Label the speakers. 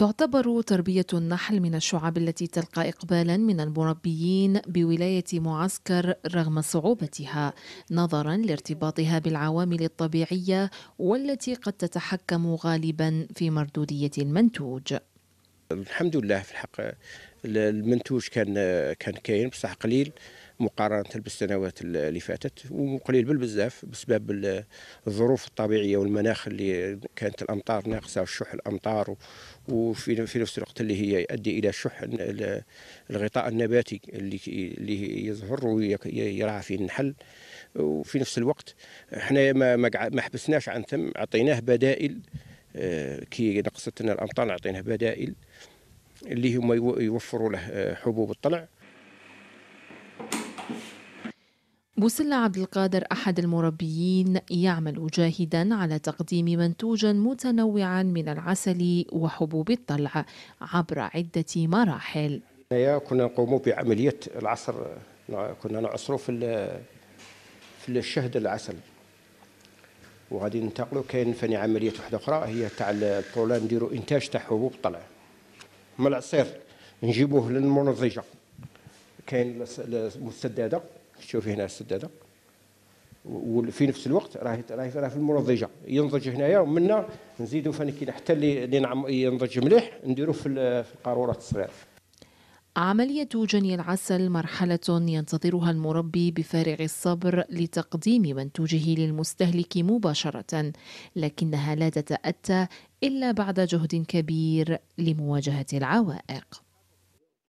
Speaker 1: تعتبر تربية النحل من الشعاب التي تلقى إقبالا من المربيين بولاية معسكر رغم صعوبتها نظرا لارتباطها بالعوامل الطبيعية والتي قد تتحكم غالبا في مردودية المنتوج
Speaker 2: الحمد لله في الحق المنتوج كان كان كاين بصح قليل مقارنه بالسنوات اللي فاتت وقليل بالبزاف بسبب الظروف الطبيعيه والمناخ اللي كانت الامطار ناقصه وشح الامطار وفي في نفس الوقت اللي هي يؤدي الى شح الغطاء النباتي اللي اللي يظهر ويرعى فيه النحل وفي نفس الوقت احنا ما ما حبسناش عن ثم عطيناه بدائل آه، كي نقصتنا الامطار عطيناه بدائل اللي هما يوفروا له آه، حبوب الطلع
Speaker 1: بوسلة عبد القادر أحد المربيين يعمل جاهدا على تقديم منتوجا متنوعا من العسل وحبوب الطلع عبر عدة مراحل
Speaker 2: كنا نقوم بعملية العصر كنا نعصره في في الشهد العسل وغادي ننتقلوا كاين فني عملية واحدة أخرى هي تاع الطولة نديروا إنتاج تاع حبوب الطلع من العصير نجيبوه للمنضجة كاين المسددة شوفي هنا السداده وفي نفس الوقت راهي راهي في المنضجه ينضج هنايا ومن هنا نزيدوا فانيكيلا حتى اللي نعم ينضج مليح نديروه في القارورات الصغيره
Speaker 1: عملية جني العسل مرحلة ينتظرها المربي بفارغ الصبر لتقديم منتوجه للمستهلك مباشرة، لكنها لا تتأتى إلا بعد جهد كبير لمواجهة العوائق.